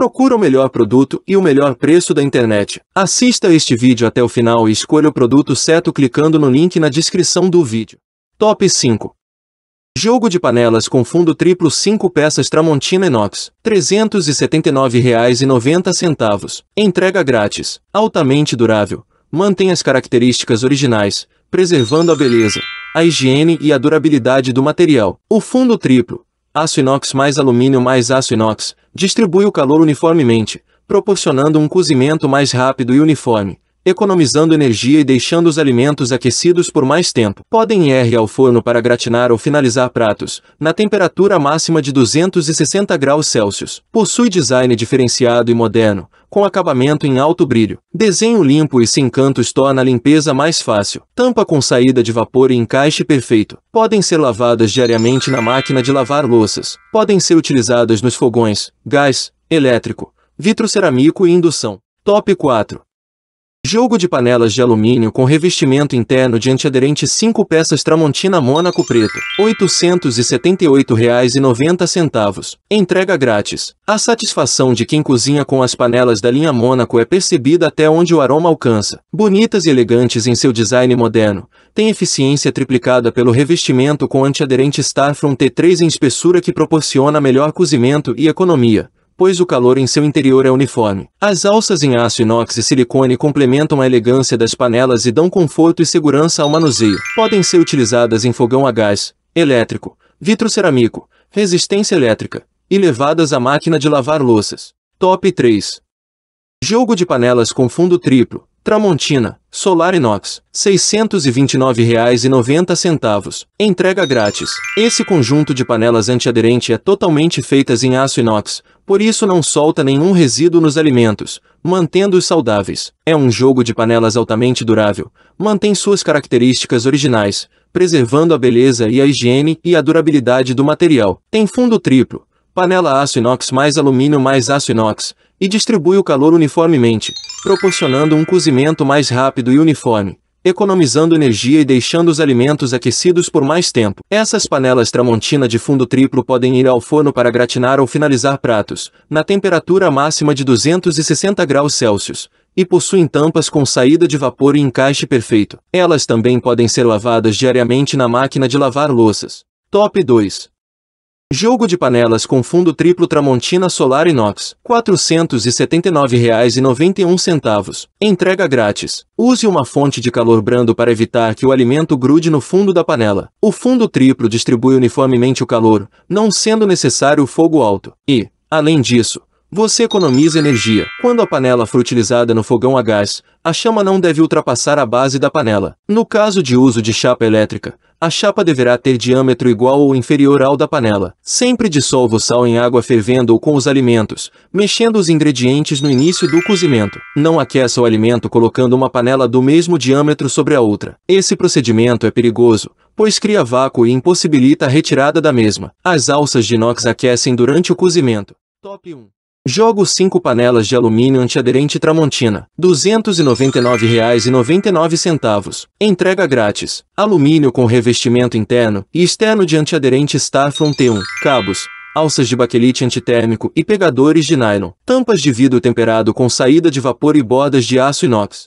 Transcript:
Procura o melhor produto e o melhor preço da internet. Assista este vídeo até o final e escolha o produto certo clicando no link na descrição do vídeo. Top 5 Jogo de panelas com fundo triplo 5 peças Tramontina Inox, R$ 379,90. Entrega grátis. Altamente durável. Mantém as características originais, preservando a beleza, a higiene e a durabilidade do material. O fundo triplo, Aço inox mais alumínio mais aço inox, distribui o calor uniformemente, proporcionando um cozimento mais rápido e uniforme, economizando energia e deixando os alimentos aquecidos por mais tempo. Podem ir ao forno para gratinar ou finalizar pratos, na temperatura máxima de 260 graus Celsius. Possui design diferenciado e moderno, com acabamento em alto brilho. Desenho limpo e sem cantos torna a limpeza mais fácil. Tampa com saída de vapor e encaixe perfeito. Podem ser lavadas diariamente na máquina de lavar louças. Podem ser utilizadas nos fogões, gás, elétrico, vitrocerâmico e indução. Top 4. Jogo de panelas de alumínio com revestimento interno de antiaderente 5 peças Tramontina Mônaco Preto, R$ 878,90. Entrega grátis. A satisfação de quem cozinha com as panelas da linha Mônaco é percebida até onde o aroma alcança. Bonitas e elegantes em seu design moderno, tem eficiência triplicada pelo revestimento com antiaderente Starfront T3 em espessura que proporciona melhor cozimento e economia pois o calor em seu interior é uniforme. As alças em aço inox e silicone complementam a elegância das panelas e dão conforto e segurança ao manuseio. Podem ser utilizadas em fogão a gás, elétrico, vitrocerâmico, resistência elétrica e levadas à máquina de lavar louças. Top 3. Jogo de panelas com fundo triplo. Tramontina, Solar Inox, R$ 629,90. Entrega grátis. Esse conjunto de panelas antiaderente é totalmente feitas em aço inox, por isso não solta nenhum resíduo nos alimentos, mantendo-os saudáveis. É um jogo de panelas altamente durável, mantém suas características originais, preservando a beleza e a higiene e a durabilidade do material. Tem fundo triplo, panela aço inox mais alumínio mais aço inox, e distribui o calor uniformemente proporcionando um cozimento mais rápido e uniforme, economizando energia e deixando os alimentos aquecidos por mais tempo. Essas panelas tramontina de fundo triplo podem ir ao forno para gratinar ou finalizar pratos, na temperatura máxima de 260 graus Celsius, e possuem tampas com saída de vapor e encaixe perfeito. Elas também podem ser lavadas diariamente na máquina de lavar louças. Top 2. Jogo de panelas com fundo triplo Tramontina Solar Inox, R$ 479,91. Entrega grátis. Use uma fonte de calor brando para evitar que o alimento grude no fundo da panela. O fundo triplo distribui uniformemente o calor, não sendo necessário fogo alto. E, além disso, você economiza energia. Quando a panela for utilizada no fogão a gás, a chama não deve ultrapassar a base da panela. No caso de uso de chapa elétrica, a chapa deverá ter diâmetro igual ou inferior ao da panela. Sempre dissolva o sal em água fervendo ou com os alimentos, mexendo os ingredientes no início do cozimento. Não aqueça o alimento colocando uma panela do mesmo diâmetro sobre a outra. Esse procedimento é perigoso, pois cria vácuo e impossibilita a retirada da mesma. As alças de inox aquecem durante o cozimento. Top 1 Jogo 5 panelas de alumínio antiaderente Tramontina, R$ 299,99. Entrega grátis. Alumínio com revestimento interno e externo de antiaderente Starfront T1. Cabos, alças de baquelite antitérmico e pegadores de nylon. Tampas de vidro temperado com saída de vapor e bordas de aço inox.